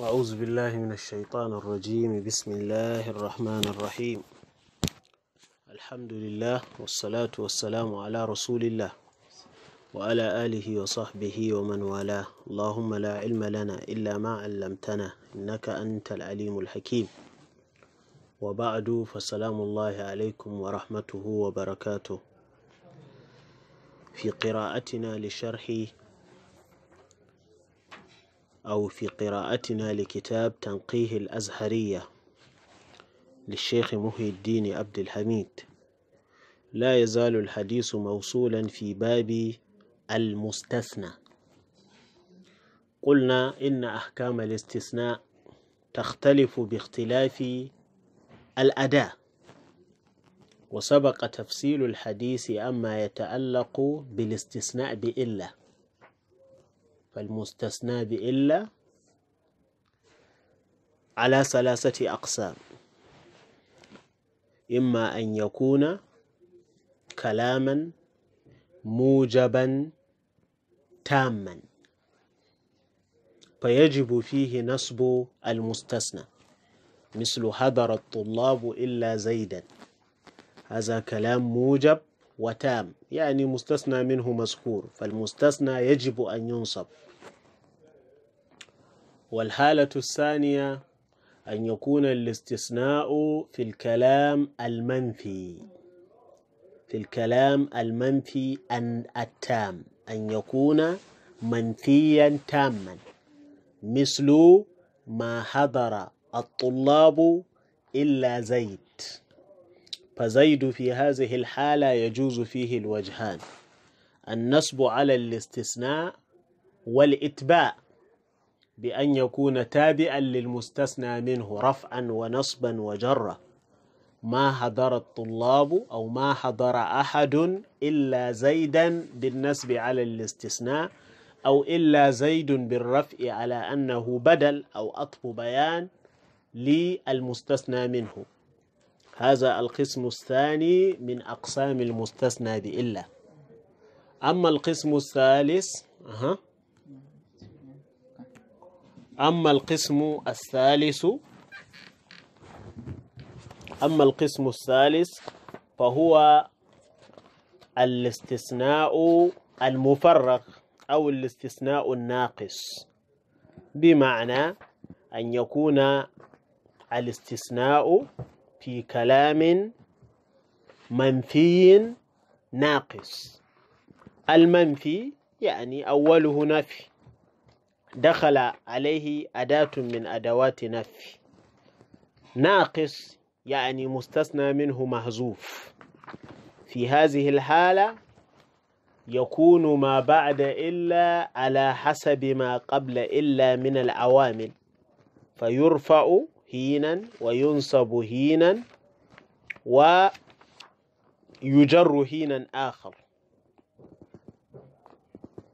أعوذ بالله من الشيطان الرجيم بسم الله الرحمن الرحيم الحمد لله والصلاة والسلام على رسول الله وعلى آله وصحبه ومن والاه اللهم لا علم لنا إلا ما علمتنا إنك أنت العليم الحكيم وبعد فسلام الله عليكم ورحمته وبركاته في قراءتنا لشرح أو في قراءتنا لكتاب تنقيه الأزهرية للشيخ مهي الدين عبد الحميد لا يزال الحديث موصولا في باب المستثنى قلنا إن أحكام الاستثناء تختلف باختلاف الأداة وسبق تفصيل الحديث أما يتعلق بالاستثناء بإلا فالمستثنى بإلا على ثلاثة أقسام إما أن يكون كلاما موجبا تاما فيجب فيه نصب المستثنى مثل هدر الطلاب إلا زيدا هذا كلام موجب وتام يعني مستثنى منه مذكور فالمستثنى يجب أن ينصب والحالة الثانية أن يكون الاستثناء في الكلام المنفي في الكلام المنفي أن التام أن يكون منفيا تاما مثل ما حضر الطلاب إلا زيد فزيد في هذه الحالة يجوز فيه الوجهان النصب على الاستثناء والإتباع بأن يكون تابعا للمستثنى منه رفعا ونصبا وجرا ما حضر الطلاب أو ما حضر أحد إلا زيدا بالنسب على الاستثناء أو إلا زيد بالرفع على أنه بدل أو أطف بيان للمستثنى منه هذا القسم الثاني من أقسام المستثنى بإلا أما القسم الثالث أه. أما القسم الثالث أما القسم الثالث فهو الاستثناء المفرق أو الاستثناء الناقص بمعنى أن يكون الاستثناء في كلام منفي ناقص المنفي يعني أوله نفي دخل عليه أداة من أدوات نفي ناقص يعني مستثنى منه محذوف في هذه الحالة يكون ما بعد إلا على حسب ما قبل إلا من العوامل فيرفع هينا وينصب هينا ويجر هينا آخر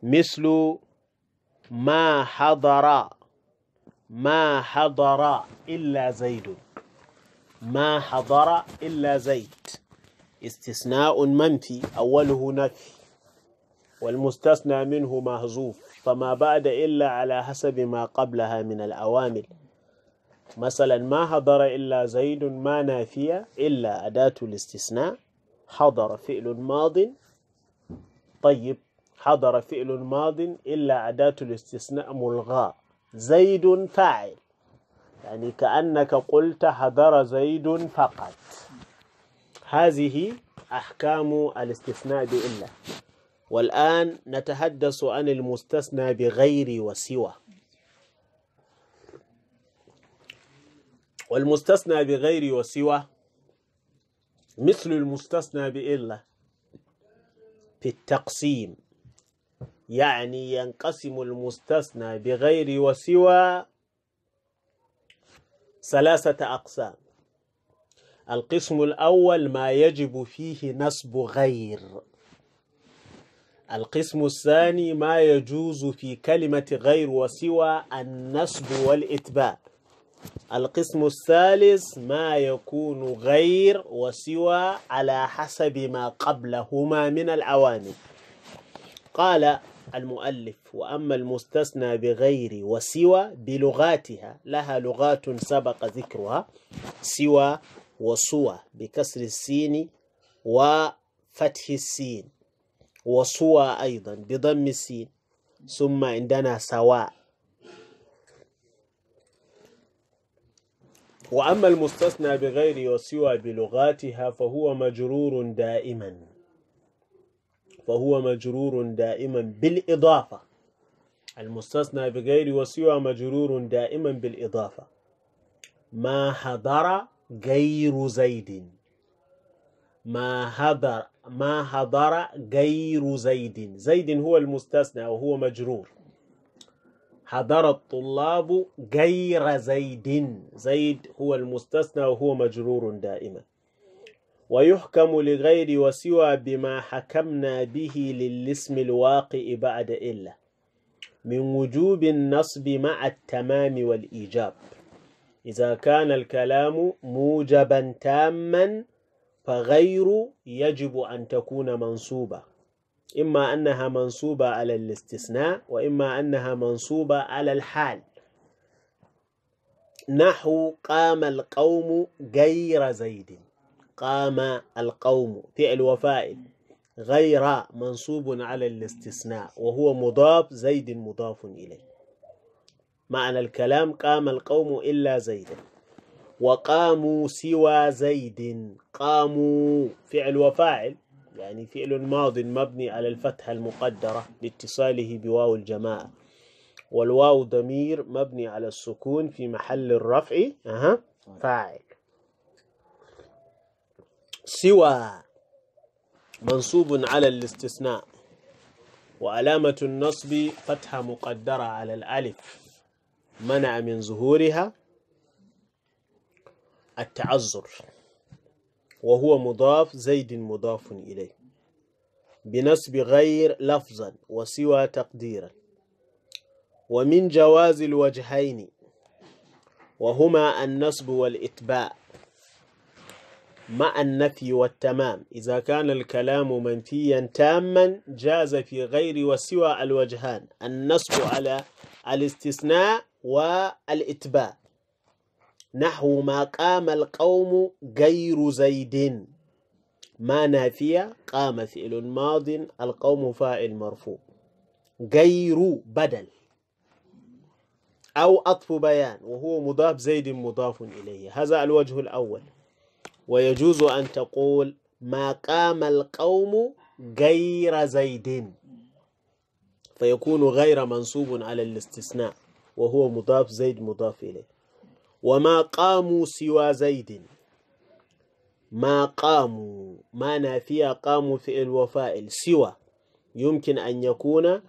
مثل ما حضر ما حضر إلا زيد ما حضر إلا زيد استثناء منفي أوله نفي والمستثنى منه مهزوف فما بعد إلا على حسب ما قبلها من الأوامر مثلا ما حضر إلا زيد ما نافية إلا أداة الاستثناء حضر فعل ماض طيب حضر فعل ماض إلا أداة الاستثناء ملغاة زيد فاعل يعني كأنك قلت حضر زيد فقط هذه أحكام الاستثناء بإلا والآن نتحدث عن المستثنى بغير وسوى والمستثنى بغير وسوى مثل المستثنى بإلا في التقسيم يعني ينقسم المستثنى بغير وسوى ثلاثة أقسام القسم الأول ما يجب فيه نصب غير القسم الثاني ما يجوز في كلمة غير وسوى النصب والإتباع القسم الثالث ما يكون غير وسوى على حسب ما قبلهما من العوامل قال المؤلف وأما المستثنى بغير وسوى بلغاتها لها لغات سبق ذكرها سوى وسوى بكسر السين وفتح السين وسوى أيضا بضم السين ثم عندنا سواء وأما المستثنى بغير وسوى بلغاتها فهو مجرور دائما فهو مجرور دائما بالإضافة المستثنى بغير وسوى مجرور دائما بالإضافة ما حضر غير زيد ما حضر ما حضر غير زيد زيد هو المستثنى وهو مجرور حضر الطلاب غير زيد زيد هو المستثنى وهو مجرور دائما ويحكم لغير وسوى بما حكمنا به للاسم الواقع بعد إلا من وجوب النصب مع التمام والإيجاب إذا كان الكلام موجبا تاما فغير يجب أن تكون منصوبة إما أنها منصوبة على الاستثناء وإما أنها منصوبة على الحال نحو قام القوم غير زيد قام القوم فعل وفائل غير منصوب على الاستثناء وهو مضاف زيد مضاف إليه معنى الكلام قام القوم إلا زيدا وقاموا سوى زيد قاموا فعل وفاعل يعني فعل ماض مبني على الفتحة المقدرة لاتصاله بواو الجماعة والواو ضمير مبني على السكون في محل الرفع أه. فاعل سوى منصوب على الاستثناء وعلامة النصب فتحة مقدرة على الألف منع من ظهورها التعذر وهو مضاف زيد مضاف إليه بنسب غير لفظا وسوى تقديرا ومن جواز الوجهين وهما النسب والإتباع مع النفي والتمام إذا كان الكلام منفيا تاما جاز في غير وسوى الوجهان النسب على الاستثناء والإتباع نحو ما قام القوم غير زيد ما نافية قام فعل ماض القوم فاعل مرفوع غير بدل أو أطف بيان وهو مضاف زيد مضاف إليه هذا الوجه الأول ويجوز أن تقول ما قام القوم غير زيد فيكون غير منصوب على الاستثناء وهو مضاف زيد مضاف إليه وما قاموا سوى زيد ما قاموا ما نافيا قاموا في الوفائل سوى يمكن أن يكون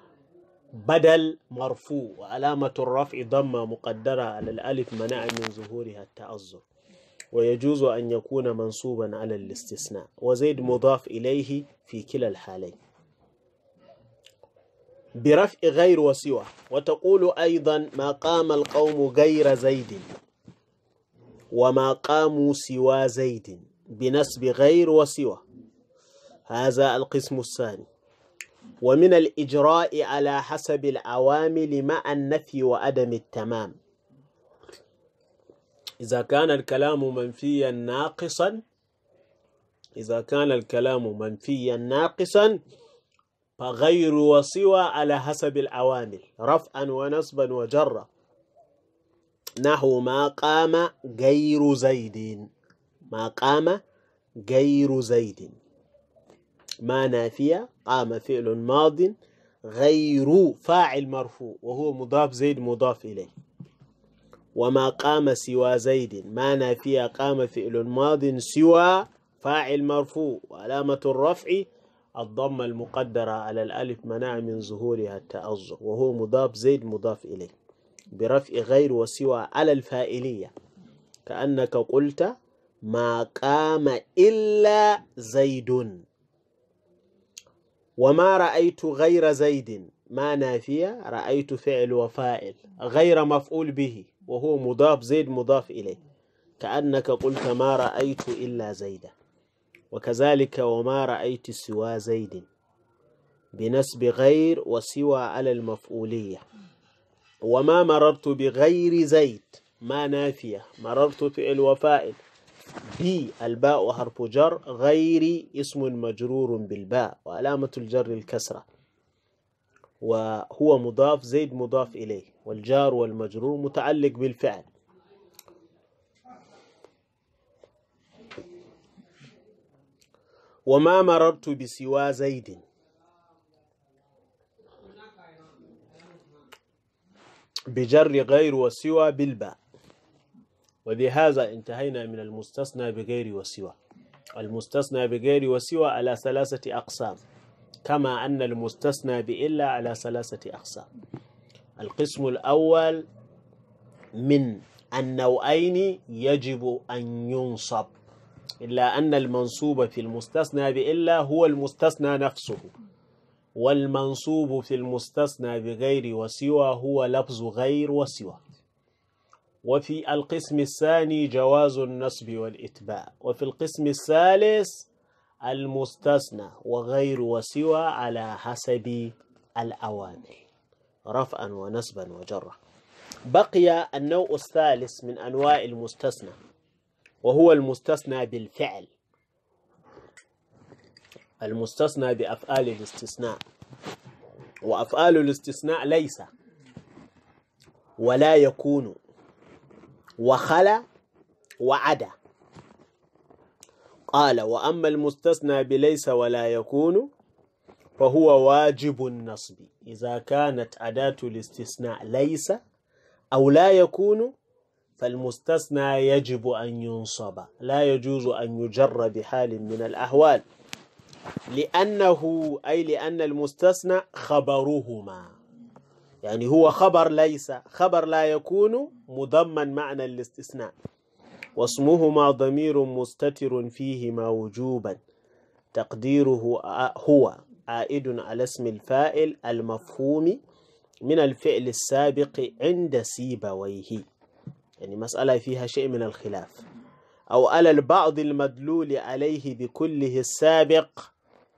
بدل مرفوع وعلامة الرفع ضمة مقدرة على الألف منع من ظهورها التأزر ويجوز أن يكون منصوبا على الاستثناء وزيد مضاف إليه في كلا الحالين برفع غير وسوى وتقول أيضا ما قام القوم غير زيد وما قاموا سوى زيد بنسب غير وسوى هذا القسم الثاني ومن الإجراء على حسب العوامل مع النفي وعدم التمام إذا كان الكلام منفيا ناقصا إذا كان الكلام منفيا ناقصا فغير وسوى على حسب العوامل رفعا ونصبا وجرا نحو ما قام غير زيد ما قام غير زيد ما نافية قام فعل ماض غير فاعل مرفوع وهو مضاف زيد مضاف إليه وما قام سوى زيد ما نافية قام فعل ماض سوى فاعل مرفوع وعلامة الرفع الضمة المقدرة على الألف منع من ظهورها التأزر وهو مضاف زيد مضاف إليه برفع غير وسوى على الفائلية كأنك قلت ما قام إلا زيد وما رأيت غير زيد ما نافية رأيت فعل وفاعل غير مفعول به وهو مضاف زيد مضاف إليه كأنك قلت ما رأيت إلا زيدا وكذلك وما رأيت سوى زيد بنسب غير وسوى على المفعولية وما مررت بغير زيد ما نافية مررت فعل وفائل بي الباء وحرف جر غير اسم مجرور بالباء وعلامة الجر الكسرة وهو مضاف زيد مضاف إليه والجار والمجرور متعلق بالفعل وما مررت بسوى زيد بجر غير وسوى بالباء وبهذا انتهينا من المستثنى بغير وسوى المستثنى بغير وسوى على ثلاثة أقسام كما أن المستثنى بإلا على ثلاثة أقسام القسم الأول من النوعين يجب أن ينصب إلا أن المنصوب في المستثنى بإلا هو المستثنى نفسه والمنصوب في المستثنى بغير وسوى هو لفظ غير وسوى وفي القسم الثاني جواز النصب والإتباع وفي القسم الثالث المستثنى وغير وسوى على حسب الأوامر رفعا ونسبا وجرا بقي النوع الثالث من أنواع المستثنى وهو المستثنى بالفعل المستثنى بأفعال الاستثناء وأفعال الاستثناء ليس ولا يكون وخلا وعدا قال وأما المستثنى بليس ولا يكون فهو واجب النصب إذا كانت أداة الاستثناء ليس أو لا يكون فالمستثنى يجب أن ينصب لا يجوز أن يجر بحال من الأحوال لأنه أي لأن المستثنى خبرهما يعني هو خبر ليس خبر لا يكون مضما معنى الاستثناء واسمهما ضمير مستتر فيهما وجوبا تقديره هو عائد على اسم الفاعل المفهوم من الفعل السابق عند سيبويه يعني مسألة فيها شيء من الخلاف أو على البعض المدلول عليه بكله السابق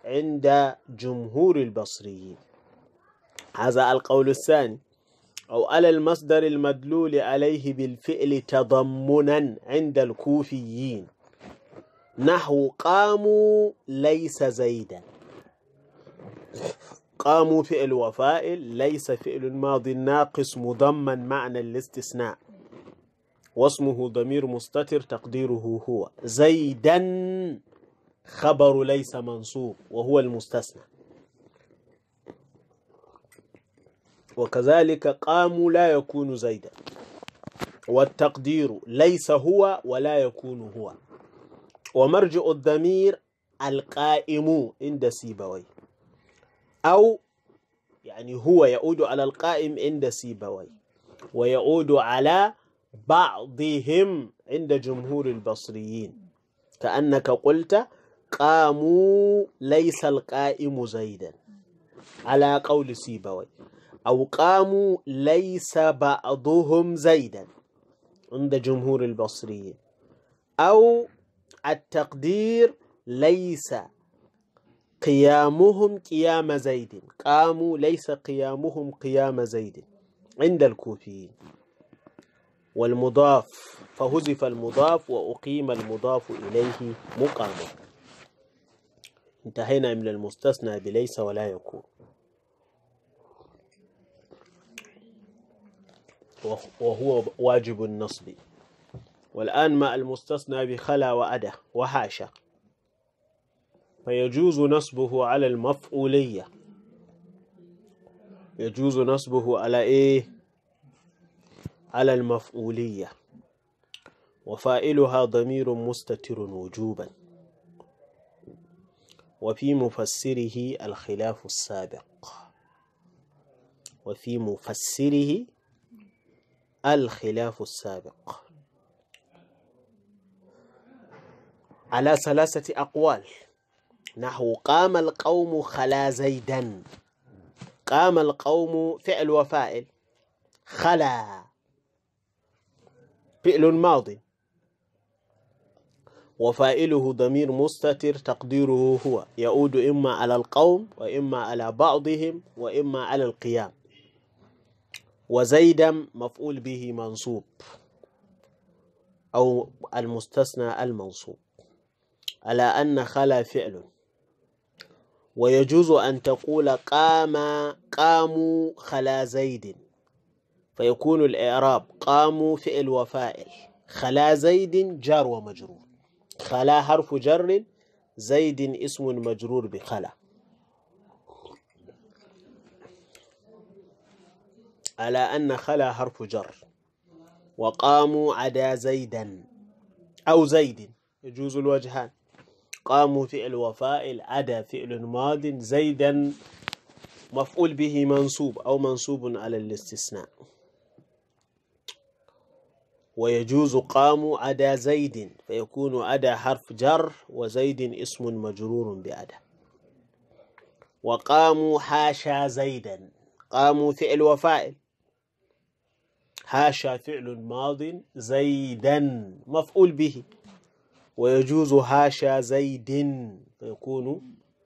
عند جمهور البصريين هذا القول الثاني أو على المصدر المدلول عليه بالفعل تضمنا عند الكوفيين نحو قاموا ليس زيدا قاموا فعل وفائل ليس فعل الماضي الناقص مضمن معنى الاستثناء واسمه ضمير مستتر تقديره هو زيدا خبر ليس منصوب وهو المستثنى وكذلك قام لا يكون زيدا والتقدير ليس هو ولا يكون هو ومرجع الضمير القائم عند سيبوي أو يعني هو يعود على القائم عند سيبوي ويعود على بعضهم عند جمهور البصريين كأنك قلت قاموا ليس القائم زيدا على قول سيبوي أو قاموا ليس بعضهم زيدا عند جمهور البصريين أو التقدير ليس قيامهم قيام زيد قاموا ليس قيامهم قيام زيد عند الكوفيين والمضاف فهزف المضاف وأقيم المضاف إليه مقاما انتهينا من المستثنى بليس ولا يكون وهو واجب النصب والآن ما المستثنى بخلا وأده وحاشا فيجوز نصبه على المفعولية يجوز نصبه على إيه على المفعولية وفائلها ضمير مستتر وجوبا وفي مفسره الخلاف السابق وفي مفسره الخلاف السابق على ثلاثة أقوال نحو قام القوم خلا زيدا قام القوم فعل وفائل خلا فعل ماض وفائله ضمير مستتر تقديره هو يعود إما على القوم وإما على بعضهم وإما على القيام وزيدا مفعول به منصوب أو المستثنى المنصوب على أن خلا فعل ويجوز أن تقول قام قاموا خلا زيد فيكون الإعراب قاموا فعل وفائل خلا زيد جار ومجرور خلا حرف جر زيد اسم مجرور بخلا على أن خلا حرف جر وقاموا عدا زيدا أو زيد يجوز الوجهان قاموا فعل وفائل عدا فعل ماض زيدا مفعول به منصوب أو منصوب على الاستثناء ويجوز قام عدا زيد فيكون عدا حرف جر وزيد اسم مجرور بعدا وقاموا حاشا زيدا قاموا فعل وفاعل حاشا فعل ماض زيدا مفعول به ويجوز حاشا زيد فيكون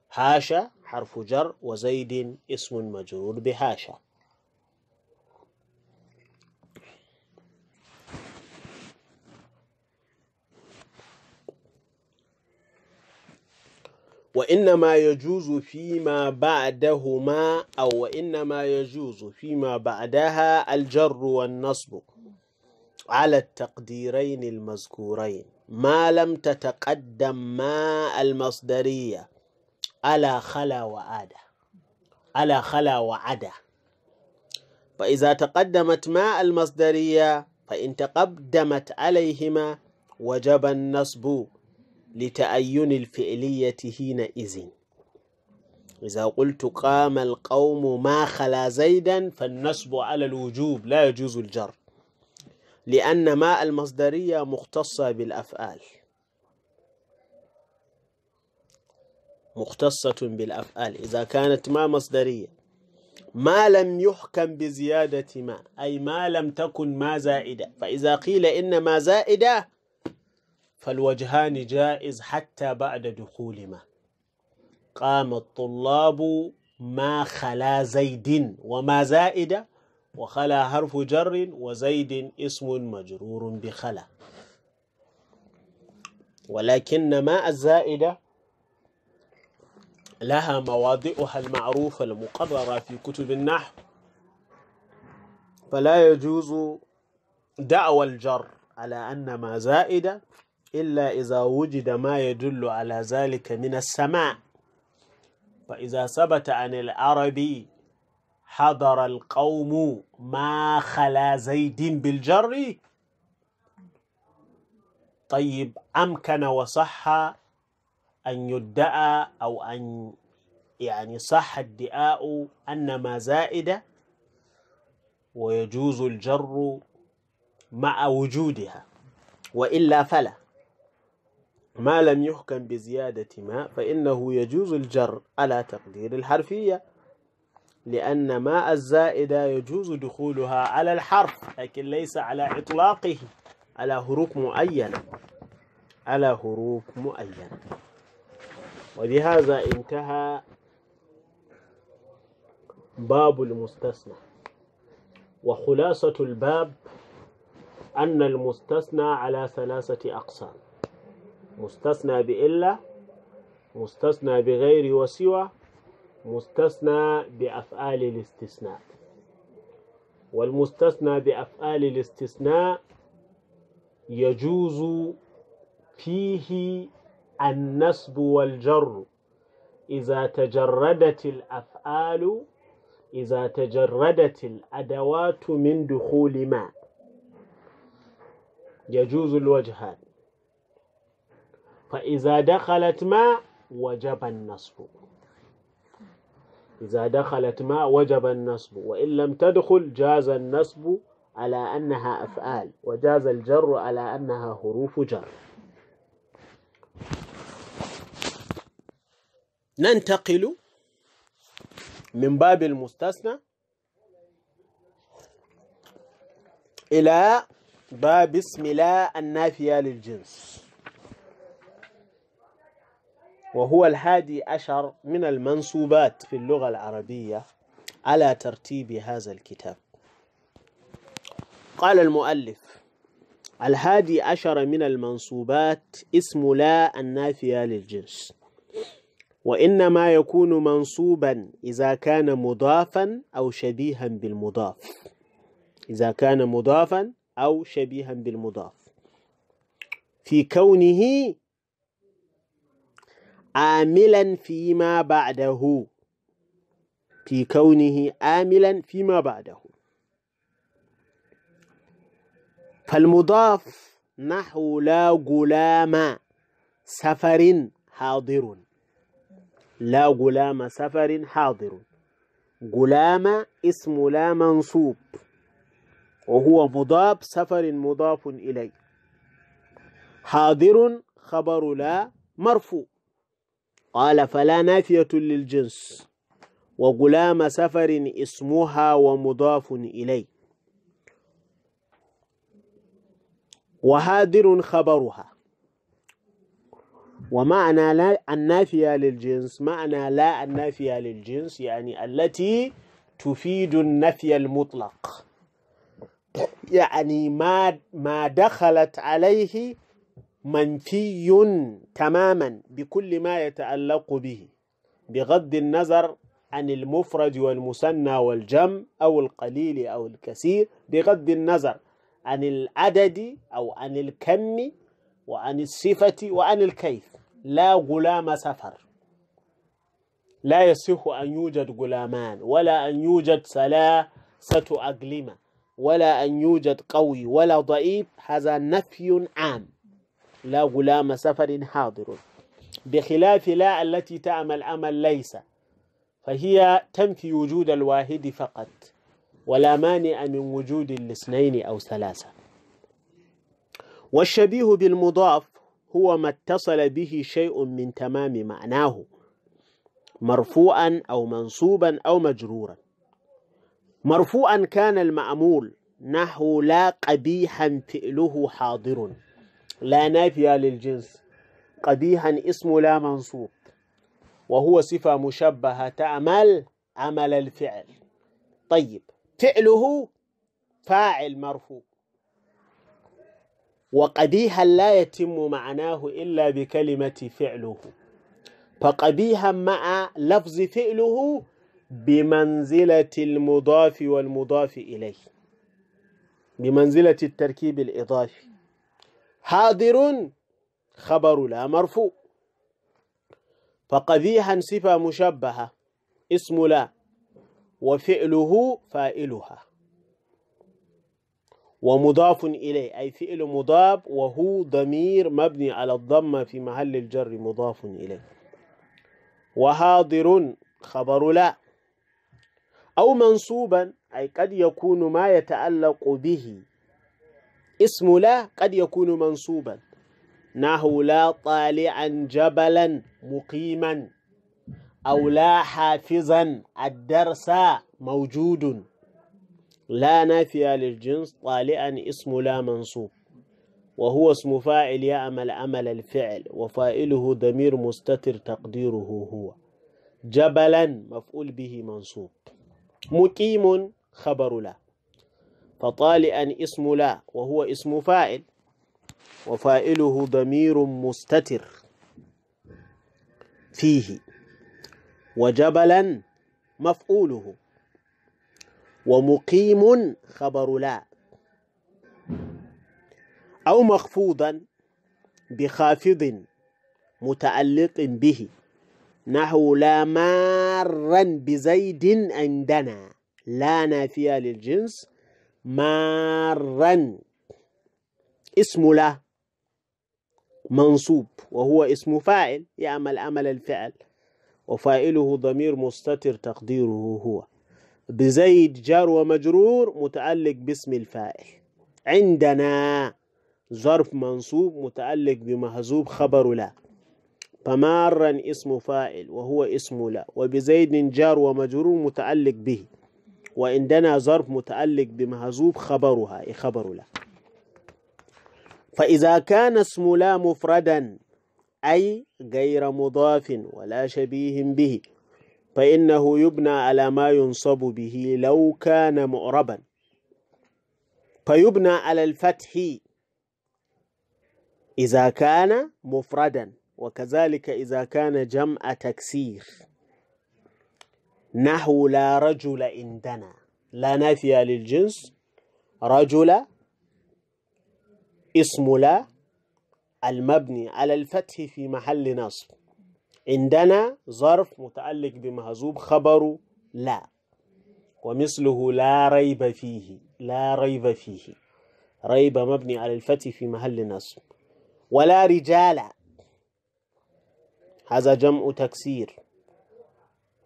حاشا حرف جر وزيد اسم مجرور بحاشا وإنما يجوز فيما بعدهما أو وإنما يجوز فيما بعدها الجر والنصب على التقديرين المذكورين ما لم تتقدم ما المصدرية على خلا وعدا على خلا وعدة فإذا تقدمت ما المصدرية فإن تقدمت عليهما وجب النصب لتأين الفعلية حينئذ إذا قلت قام القوم ما خلا زيدا فالنصب على الوجوب لا يجوز الجر لأن ما المصدرية مختصة بالأفعال مختصة بالأفعال إذا كانت ما مصدرية ما لم يحكم بزيادة ما أي ما لم تكن ما زائدة فإذا قيل إن ما زائدة فالوجهان جائز حتى بعد دخول ما قام الطلاب ما خلا زيد وما زائد وخلا حرف جر وزيد اسم مجرور بخلا ولكن ما الزائدة لها مواضعها المعروفة المقررة في كتب النحو فلا يجوز دعوى الجر على أن ما زائدة إلا إذا وجد ما يدل على ذلك من السماء فإذا ثبت عن العربي حضر القوم ما خلا زيد بالجر طيب أمكن وصح أن يدعى أو أن يعني صح الدعاء أن ما زائدة ويجوز الجر مع وجودها وإلا فلا ما لم يحكم بزيادة ما فإنه يجوز الجر على تقدير الحرفية لأن ما الزائدة يجوز دخولها على الحرف لكن ليس على إطلاقه على حروف معينة على حروف معينة ولهذا انتهى باب المستثنى وخلاصة الباب أن المستثنى على ثلاثة أقسام مستثنى بإلا مستثنى بغير وسوى مستثنى بأفعال الاستثناء والمستثنى بأفعال الاستثناء يجوز فيه النسب والجر إذا تجردت الأفعال إذا تجردت الأدوات من دخول ما يجوز الوجهان فإذا دخلت ما وجب النصب إذا دخلت ما وجب النصب وإن لم تدخل جاز النصب على أنها أفعال وجاز الجر على أنها حروف جر ننتقل من باب المستثنى إلى باب اسم لا النافية للجنس وهو الحادي عشر من المنصوبات في اللغة العربية على ترتيب هذا الكتاب قال المؤلف الحادي عشر من المنصوبات اسم لا النافية للجنس وإنما يكون منصوبا إذا كان مضافا أو شبيها بالمضاف إذا كان مضافا أو شبيها بالمضاف في كونه عاملا فيما بعده في كونه عاملا فيما بعده فالمضاف نحو لا غلام سفر حاضر لا غلام سفر حاضر غلام اسم لا منصوب وهو مضاف سفر مضاف إليه حاضر خبر لا مرفوع قال فلا نافية للجنس وغلام سفر اسمها ومضاف إليه وهادر خبرها ومعنى لا النافية للجنس معنى لا النافية للجنس يعني التي تفيد النفي المطلق يعني ما ما دخلت عليه منفي تماما بكل ما يتعلق به بغض النظر عن المفرد والمثنى والجمع أو القليل أو الكثير بغض النظر عن العدد أو عن الكم وعن الصفة وعن الكيف لا غلام سفر لا يصح أن يوجد غلامان ولا أن يوجد ثلاثة أقلمة ولا أن يوجد قوي ولا ضعيف هذا نفي عام لا غلام سفر حاضر بخلاف لا التي تعمل أمل ليس فهي تنفي وجود الواحد فقط ولا مانع من وجود الاثنين أو ثلاثة والشبيه بالمضاف هو ما اتصل به شيء من تمام معناه مرفوعا أو منصوبا أو مجرورا مرفوعا كان المعمول نحو لا قبيحا فئله حاضر لا نافية للجنس قبيحا اسم لا منصوب وهو صفة مشبهة تعمل عمل الفعل طيب فعله فاعل مرفوع وقبيحا لا يتم معناه إلا بكلمة فعله فقبيحا مع لفظ فعله بمنزلة المضاف والمضاف إليه بمنزلة التركيب الإضافي حاضر خبر لا مرفوع فقبيحا صفة مشبهة اسم لا وفعله فاعلها ومضاف إليه أي فعل مضاف وهو ضمير مبني على الضمة في محل الجر مضاف إليه وحاضر خبر لا أو منصوبا أي قد يكون ما يتعلق به اسم لا قد يكون منصوبا نحو لا طالعا جبلا مقيما أو لا حافظا الدرس موجود لا نافية للجنس طالعا اسم لا منصوب وهو اسم فاعل يعمل عمل الفعل وفائله ضمير مستتر تقديره هو جبلا مفعول به منصوب مقيم خبر لا فطالئا اسم لا وهو اسم فاعل وفاعله ضمير مستتر فيه وجبلا مفعوله ومقيم خبر لا أو مخفوضا بخافض متعلق به نحو لا مارا بزيد عندنا لا نافية للجنس مارا اسم لا منصوب وهو اسم فاعل يعمل عمل الفعل وفاعله ضمير مستتر تقديره هو بزيد جار ومجرور متعلق باسم الفاعل عندنا ظرف منصوب متعلق بمهزوب خبر لا فمارا اسم فاعل وهو اسم لا وبزيد جار ومجرور متعلق به وإن دنا ظرف متعلق بمهزوب خبرها إيه خبر لا فإذا كان اسم لا مفردا أي غير مضاف ولا شبيه به فإنه يبنى على ما ينصب به لو كان مؤربا فيبنى على الفتح إذا كان مفردا وكذلك إذا كان جمع تكسير نحو لا رجل عندنا لا نافية للجنس رجل اسم لا المبني على الفتح في محل نصب عندنا ظرف متعلق بمهزوب خبر لا ومثله لا ريب فيه لا ريب فيه ريب مبني على الفتح في محل نصب ولا رجال هذا جمع تكسير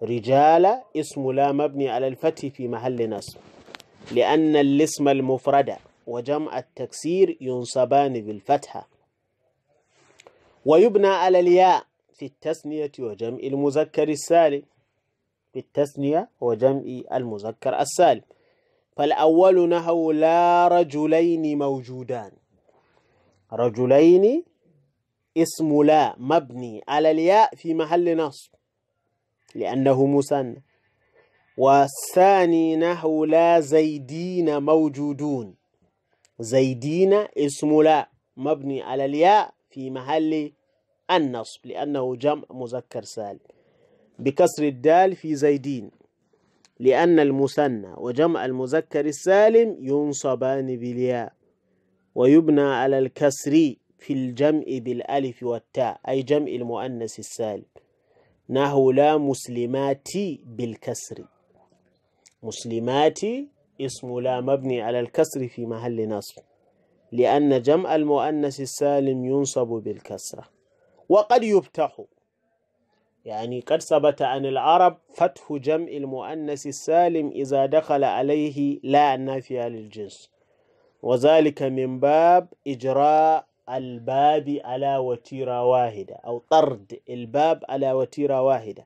رجال اسم لا مبني على الفتح في محل نصب لأن الاسم المفرد وجمع التكسير ينصبان بالفتحة ويبنى على الياء في التسنية وجمع المذكر السالم في التثنية وجمع المذكر السالم فالأول نهو لا رجلين موجودان رجلين اسم لا مبني على الياء في محل نصب لأنه مثنى والثاني نحو لا زيدين موجودون زيدين اسم لا مبني على الياء في محل النصب لأنه جمع مذكر سالم بكسر الدال في زيدين لأن المثنى وجمع المذكر السالم ينصبان بالياء ويبنى على الكسر في الجمع بالألف والتاء أي جمع المؤنث السالم نهو لا مسلمات بالكسر مسلمات اسم لا مبني على الكسر في محل نصب لأن جمع المؤنث السالم ينصب بالكسرة وقد يفتح يعني قد ثبت عن العرب فتح جمع المؤنث السالم إذا دخل عليه لا نافية للجنس وذلك من باب إجراء الباب على وتيرة واحدة أو طرد الباب على وتيرة واحدة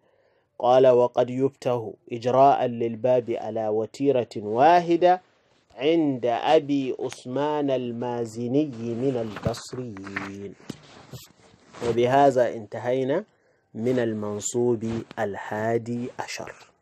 قال وقد يبته إجراء للباب على وتيرة واحدة عند أبي أسمان المازني من البصريين وبهذا انتهينا من المنصوب الحادي عشر